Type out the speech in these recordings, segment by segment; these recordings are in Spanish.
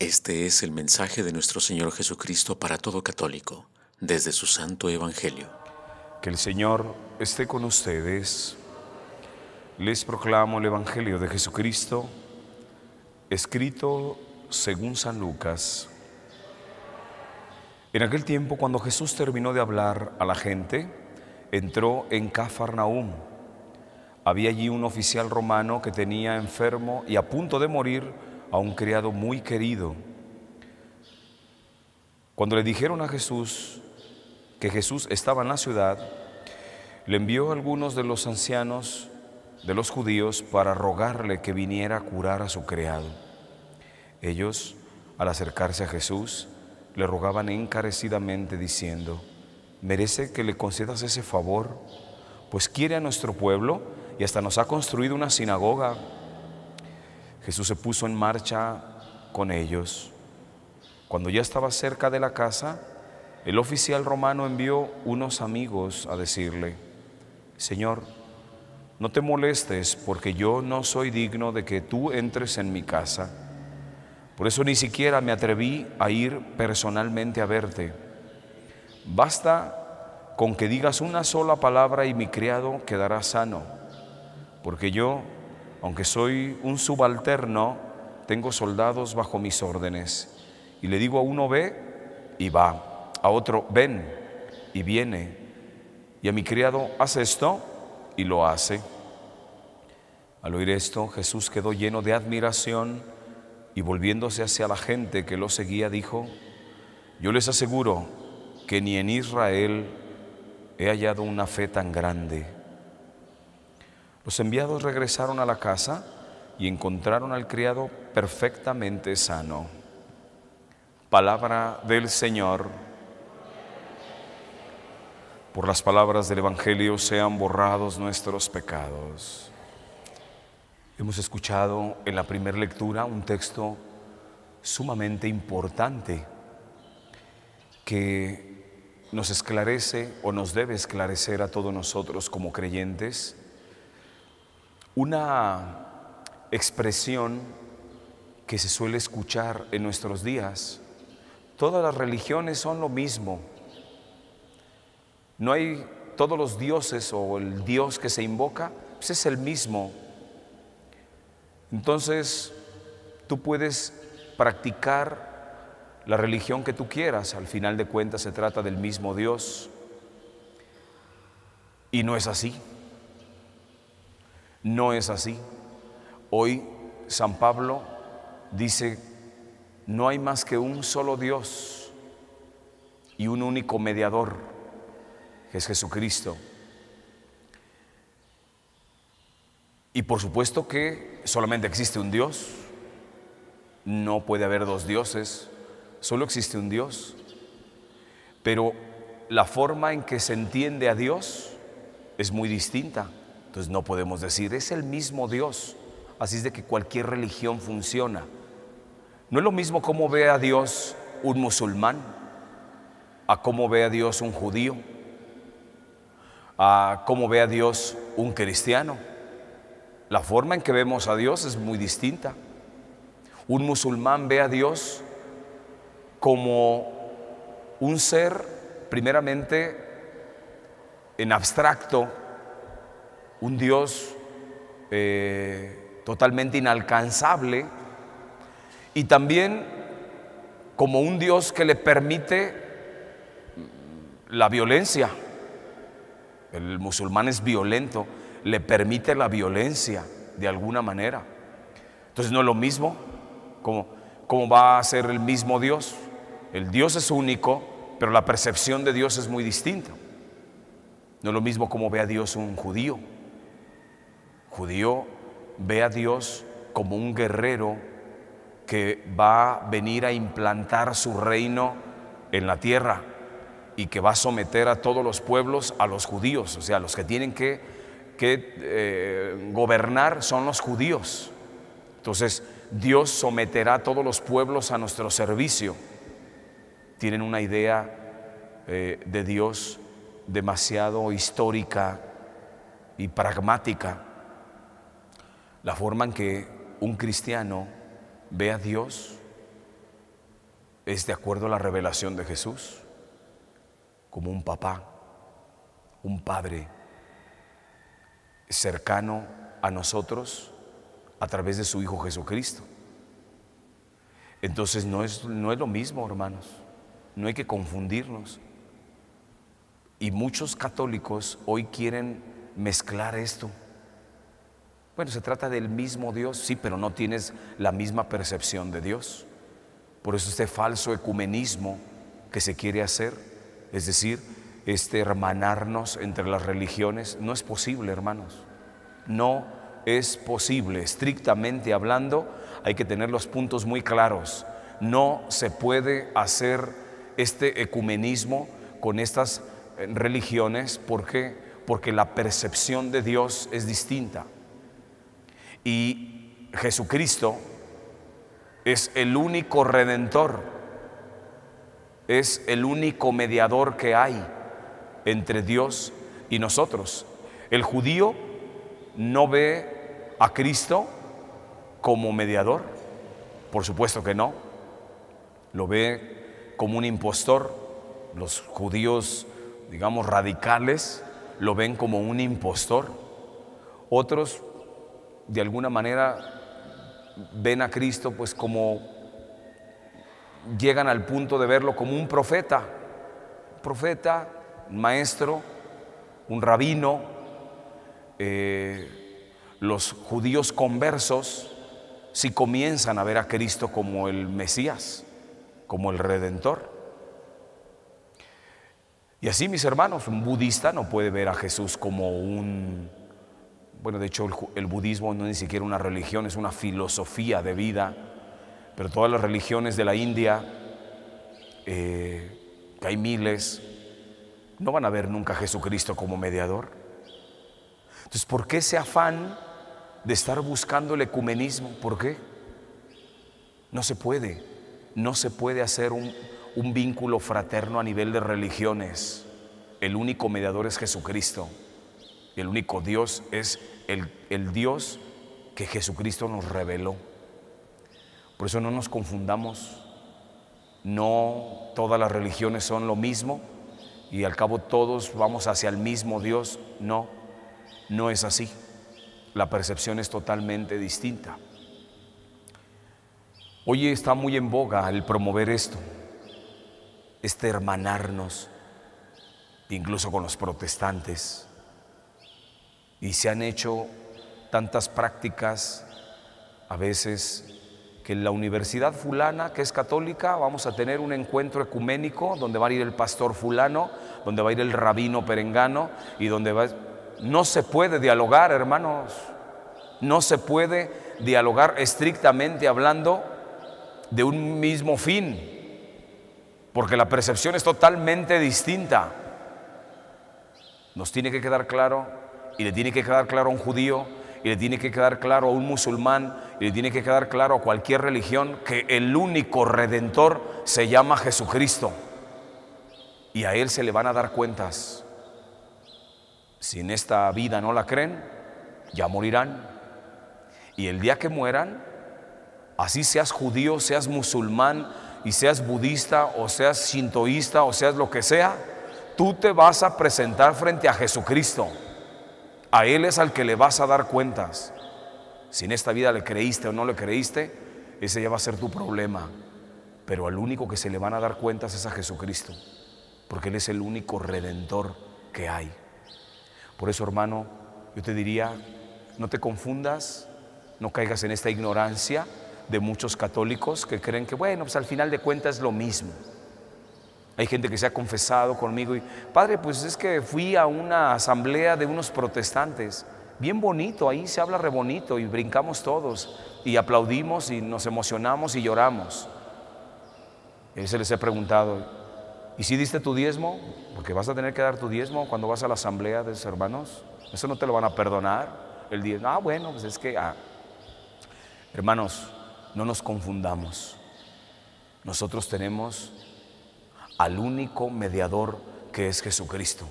Este es el mensaje de nuestro Señor Jesucristo para todo católico, desde su Santo Evangelio. Que el Señor esté con ustedes. Les proclamo el Evangelio de Jesucristo, escrito según San Lucas. En aquel tiempo, cuando Jesús terminó de hablar a la gente, entró en Cafarnaúm. Había allí un oficial romano que tenía enfermo y a punto de morir a un criado muy querido. Cuando le dijeron a Jesús que Jesús estaba en la ciudad, le envió a algunos de los ancianos de los judíos para rogarle que viniera a curar a su criado. Ellos, al acercarse a Jesús, le rogaban encarecidamente diciendo, merece que le concedas ese favor, pues quiere a nuestro pueblo y hasta nos ha construido una sinagoga Jesús se puso en marcha con ellos. Cuando ya estaba cerca de la casa, el oficial romano envió unos amigos a decirle, Señor, no te molestes porque yo no soy digno de que tú entres en mi casa. Por eso ni siquiera me atreví a ir personalmente a verte. Basta con que digas una sola palabra y mi criado quedará sano, porque yo aunque soy un subalterno, tengo soldados bajo mis órdenes. Y le digo a uno, ve y va. A otro, ven y viene. Y a mi criado, haz esto y lo hace. Al oír esto, Jesús quedó lleno de admiración y volviéndose hacia la gente que lo seguía, dijo, yo les aseguro que ni en Israel he hallado una fe tan grande. Los enviados regresaron a la casa y encontraron al criado perfectamente sano. Palabra del Señor. Por las palabras del Evangelio sean borrados nuestros pecados. Hemos escuchado en la primera lectura un texto sumamente importante que nos esclarece o nos debe esclarecer a todos nosotros como creyentes una expresión que se suele escuchar en nuestros días, todas las religiones son lo mismo. No hay todos los dioses o el dios que se invoca, pues es el mismo. Entonces, tú puedes practicar la religión que tú quieras, al final de cuentas se trata del mismo Dios. Y no es así. No es así. Hoy San Pablo dice, no hay más que un solo Dios y un único mediador, que es Jesucristo. Y por supuesto que solamente existe un Dios, no puede haber dos dioses, solo existe un Dios. Pero la forma en que se entiende a Dios es muy distinta. Entonces no podemos decir, es el mismo Dios. Así es de que cualquier religión funciona. No es lo mismo cómo ve a Dios un musulmán, a cómo ve a Dios un judío, a cómo ve a Dios un cristiano. La forma en que vemos a Dios es muy distinta. Un musulmán ve a Dios como un ser primeramente en abstracto un Dios eh, totalmente inalcanzable y también como un Dios que le permite la violencia. El musulmán es violento, le permite la violencia de alguna manera. Entonces no es lo mismo, como, como va a ser el mismo Dios. El Dios es único, pero la percepción de Dios es muy distinta. No es lo mismo como ve a Dios un judío, judío ve a Dios como un guerrero que va a venir a implantar su reino en la tierra y que va a someter a todos los pueblos, a los judíos, o sea, los que tienen que, eh, gobernar son los judíos. Entonces, Dios someterá a todos los pueblos a nuestro servicio. Tienen una idea eh, de Dios demasiado histórica y pragmática la forma en que un cristiano ve a Dios es de acuerdo a la revelación de Jesús, como un papá, un padre cercano a nosotros a través de su Hijo Jesucristo. Entonces no es, lo mismo, hermanos, no hay que confundirnos. Y muchos católicos hoy quieren mezclar esto. Bueno, se trata del mismo Dios, sí, pero no tienes la misma percepción de Dios. Por eso este falso ecumenismo que se quiere hacer, es decir, este hermanarnos entre las religiones, no es posible, hermanos. No es posible, estrictamente hablando, hay que tener los puntos muy claros. No se puede hacer este ecumenismo con estas eh, religiones, ¿por qué? Porque la percepción de Dios es distinta. Y Jesucristo es el único redentor, es el único mediador que hay entre Dios y nosotros. El judío no ve a Cristo como mediador, por supuesto que no, lo ve como un impostor. Los judíos, digamos, radicales, lo ven como un impostor. Otros de alguna manera ven a Cristo pues como llegan al punto de verlo como un profeta, profeta, maestro, un rabino, eh, los judíos conversos si comienzan a ver a Cristo como el Mesías, como el Redentor. Y así mis hermanos, un budista no puede ver a Jesús como un bueno, de hecho el, budismo no es ni siquiera una religión, es una filosofía de vida, pero todas las religiones de la India, eh, que hay miles, no van a ver nunca a Jesucristo como mediador. Entonces, ¿por qué ese afán de estar buscando el ecumenismo? ¿Por qué? No se puede, no se puede hacer un, un vínculo fraterno a nivel de religiones. El único mediador es Jesucristo el único Dios es el, el Dios que Jesucristo nos reveló. Por eso no nos confundamos. No todas las religiones son lo mismo y al cabo todos vamos hacia el mismo Dios. No, no es así. La percepción es totalmente distinta. Hoy está muy en boga el promover esto, este hermanarnos, incluso con los protestantes. Y se han hecho tantas prácticas, a veces que en la universidad fulana, que es católica, vamos a tener un encuentro ecuménico donde va a ir el pastor fulano, donde va a ir el rabino perengano y donde va... No se puede dialogar, hermanos. No se puede dialogar estrictamente hablando de un mismo fin, porque la percepción es totalmente distinta. Nos tiene que quedar claro y le tiene que quedar claro a un judío, y le tiene que quedar claro a un musulmán, y le tiene que quedar claro a cualquier religión que el único redentor se llama Jesucristo. Y a Él se le van a dar cuentas. Si en esta vida no la creen, ya morirán. Y el día que mueran, así seas judío, seas musulmán, y seas budista o seas sintoísta o seas lo que sea, tú te vas a presentar frente a Jesucristo. A Él es al que le vas a dar cuentas. Si en esta vida le creíste o no le creíste, ese ya va a ser tu problema. Pero al único que se le van a dar cuentas es a Jesucristo, porque Él es el único redentor que hay. Por eso, hermano, yo te diría, no te confundas, no caigas en esta ignorancia de muchos católicos que creen que, bueno, pues al final de cuentas es lo mismo. Hay gente que se ha confesado conmigo y, padre, pues es que fui a una asamblea de unos protestantes, bien bonito, ahí se habla re bonito y brincamos todos y aplaudimos y nos emocionamos y lloramos. se les he preguntado, ¿y si diste tu diezmo? Porque vas a tener que dar tu diezmo cuando vas a la asamblea de los hermanos. Eso no te lo van a perdonar el diezmo. Ah, bueno, pues es que, ah. hermanos, no nos confundamos. Nosotros tenemos al único mediador que es Jesucristo.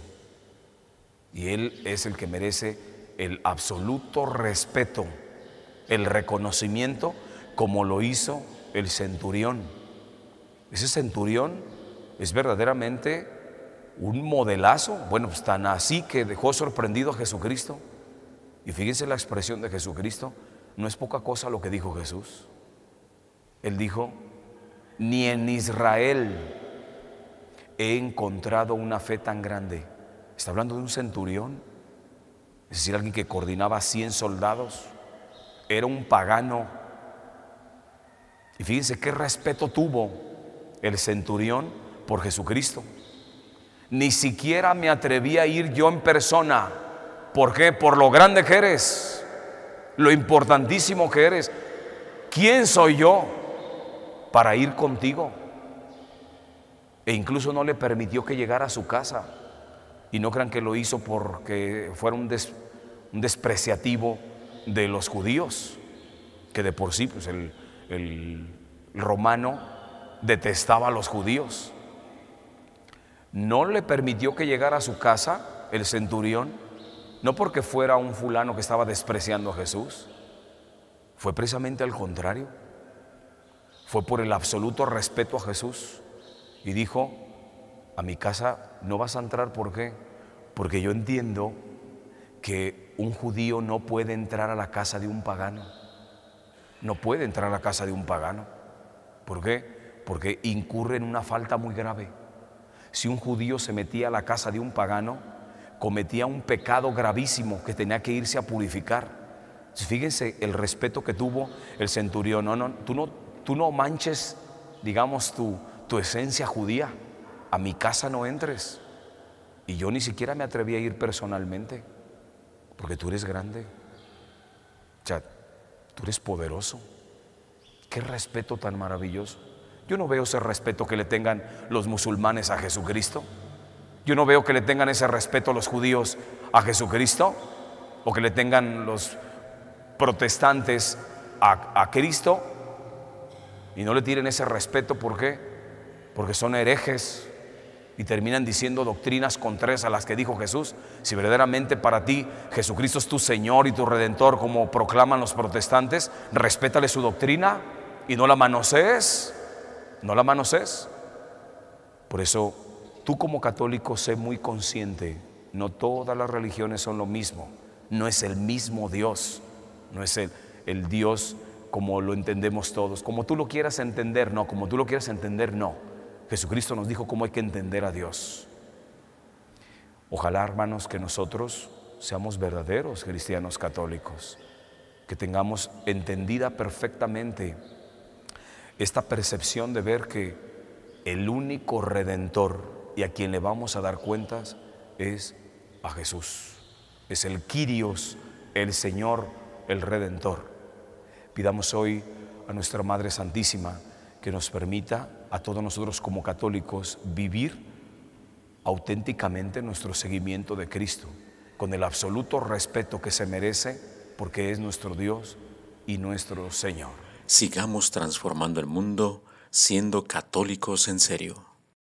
Y Él es el que merece el absoluto respeto, el reconocimiento, como lo hizo el centurión. Ese centurión es verdaderamente un modelazo, bueno, pues tan así que dejó sorprendido a Jesucristo. Y fíjense la expresión de Jesucristo, no es poca cosa lo que dijo Jesús. Él dijo, ni en Israel he encontrado una fe tan grande. Está hablando de un centurión, es decir, alguien que coordinaba 100 soldados, era un pagano. Y fíjense qué respeto tuvo el centurión por Jesucristo. Ni siquiera me atreví a ir yo en persona. ¿Por qué? Por lo grande que eres, lo importantísimo que eres. ¿Quién soy yo para ir contigo? e incluso no le permitió que llegara a su casa. Y no crean que lo hizo porque fuera un, despreciativo de los judíos, que de por sí pues el, el romano detestaba a los judíos. No le permitió que llegara a su casa el centurión, no porque fuera un fulano que estaba despreciando a Jesús, fue precisamente al contrario, fue por el absoluto respeto a Jesús y dijo, a mi casa no vas a entrar, ¿por qué? Porque yo entiendo que un judío no puede entrar a la casa de un pagano. No puede entrar a la casa de un pagano. ¿Por qué? Porque incurre en una falta muy grave. Si un judío se metía a la casa de un pagano, cometía un pecado gravísimo que tenía que irse a purificar. Fíjense el respeto que tuvo el centurión. No, no, tú no, tú no manches, digamos, tú tu esencia judía, a mi casa no entres. Y yo ni siquiera me atreví a ir personalmente, porque tú eres grande. O sea, tú eres poderoso. Qué respeto tan maravilloso. Yo no veo ese respeto que le tengan los musulmanes a Jesucristo. Yo no veo que le tengan ese respeto los judíos a Jesucristo o que le tengan los protestantes a, a Cristo y no le tiren ese respeto. ¿Por qué? porque son herejes y terminan diciendo doctrinas contrarias a las que dijo Jesús. Si verdaderamente para ti Jesucristo es tu Señor y tu Redentor, como proclaman los protestantes, respétale su doctrina y no la manosees, no la manosees. Por eso, tú como católico sé muy consciente, no todas las religiones son lo mismo, no es el mismo Dios, no es el Dios como lo entendemos todos, como tú lo quieras entender, no, como tú lo quieras entender, no Jesucristo nos dijo cómo hay que entender a Dios. Ojalá, hermanos, que nosotros seamos verdaderos cristianos católicos, que tengamos entendida perfectamente esta percepción de ver que el único redentor y a quien le vamos a dar cuentas es a Jesús. Es el Kyrios, el Señor, el redentor. Pidamos hoy a nuestra Madre Santísima, que nos permita a todos nosotros como católicos vivir auténticamente nuestro seguimiento de Cristo, con el absoluto respeto que se merece, porque es nuestro Dios y nuestro Señor. Sigamos transformando el mundo siendo católicos en serio.